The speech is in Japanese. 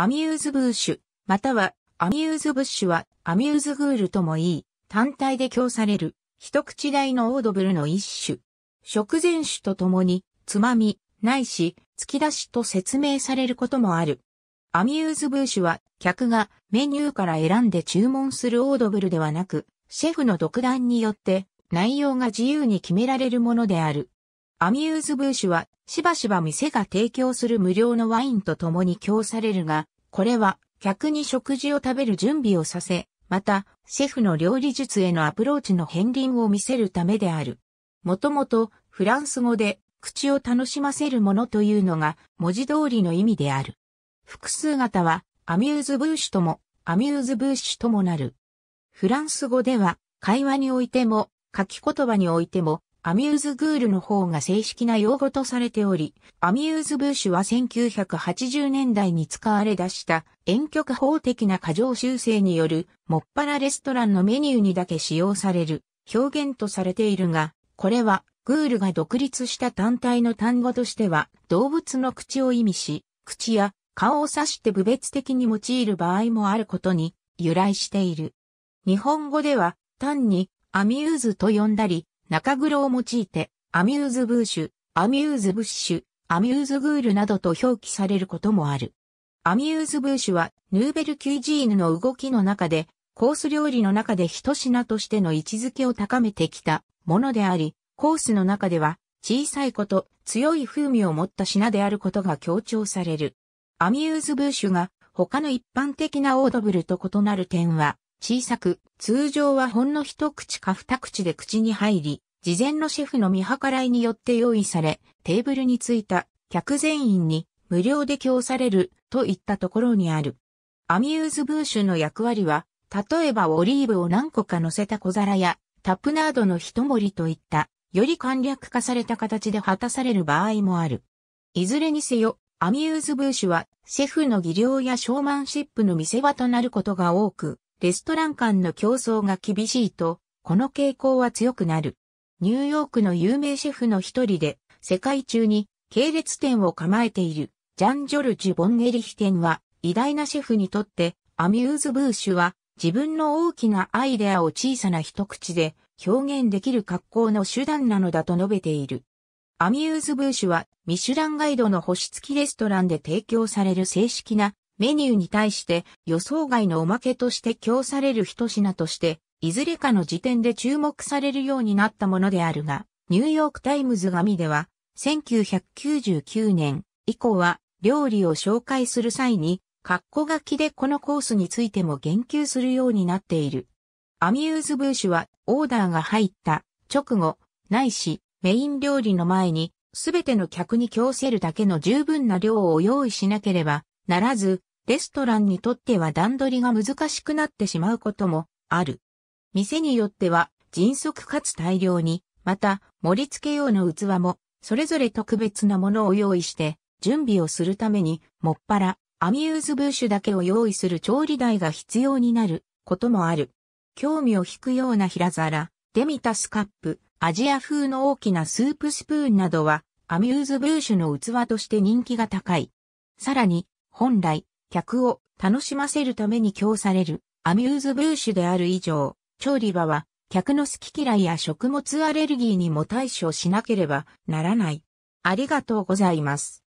アミューズブーシュ、またはアミューズブッシュはアミューズグールともいい、単体で供される一口大のオードブルの一種。食前酒とともに、つまみ、ないし、突き出しと説明されることもある。アミューズブーシュは客がメニューから選んで注文するオードブルではなく、シェフの独断によって内容が自由に決められるものである。アミューズブーシュは、しばしば店が提供する無料のワインと共に供されるが、これは、客に食事を食べる準備をさせ、また、シェフの料理術へのアプローチの片鱗を見せるためである。もともと、フランス語で、口を楽しませるものというのが、文字通りの意味である。複数型は、アミューズブーシュとも、アミューズブーシュともなる。フランス語では、会話においても、書き言葉においても、アミューズグールの方が正式な用語とされており、アミューズブーシュは1980年代に使われ出した遠曲法的な過剰修正によるもっぱらレストランのメニューにだけ使用される表現とされているが、これはグールが独立した単体の単語としては動物の口を意味し、口や顔を指して部別的に用いる場合もあることに由来している。日本語では単にアミューズと呼んだり、中黒を用いて、アミューズブーシュ、アミューズブッシュ、アミューズグールなどと表記されることもある。アミューズブーシュは、ヌーベルキュイジーヌの動きの中で、コース料理の中で一品としての位置づけを高めてきたものであり、コースの中では、小さいこと強い風味を持った品であることが強調される。アミューズブーシュが他の一般的なオードブルと異なる点は、小さく、通常はほんの一口か二口で口に入り、事前のシェフの見計らいによって用意され、テーブルについた客全員に無料で供されるといったところにある。アミューズブーシュの役割は、例えばオリーブを何個か乗せた小皿やタップナードの一盛りといった、より簡略化された形で果たされる場合もある。いずれにせよ、アミューズブーシュは、シェフの技量やショーマンシップの見せ場となることが多く、レストラン間の競争が厳しいと、この傾向は強くなる。ニューヨークの有名シェフの一人で、世界中に系列店を構えている、ジャン・ジョルジュ・ボンエリヒ店は、偉大なシェフにとって、アミューズ・ブーシュは、自分の大きなアイデアを小さな一口で表現できる格好の手段なのだと述べている。アミューズ・ブーシュは、ミシュランガイドの星付きレストランで提供される正式なメニューに対して予想外のおまけとして供される一品として、いずれかの時点で注目されるようになったものであるが、ニューヨークタイムズ紙では、1999年以降は料理を紹介する際に、括弧書きでこのコースについても言及するようになっている。アミューズブーシュはオーダーが入った直後、ないしメイン料理の前にすべての客に供せるだけの十分な量を用意しなければならず、レストランにとっては段取りが難しくなってしまうこともある。店によっては迅速かつ大量に、また盛り付け用の器もそれぞれ特別なものを用意して準備をするためにもっぱらアミューズブーシュだけを用意する調理台が必要になることもある。興味を引くような平皿、デミタスカップ、アジア風の大きなスープスプーンなどはアミューズブーシュの器として人気が高い。さらに、本来、客を楽しませるために供されるアミューズブーシュである以上、調理場は客の好き嫌いや食物アレルギーにも対処しなければならない。ありがとうございます。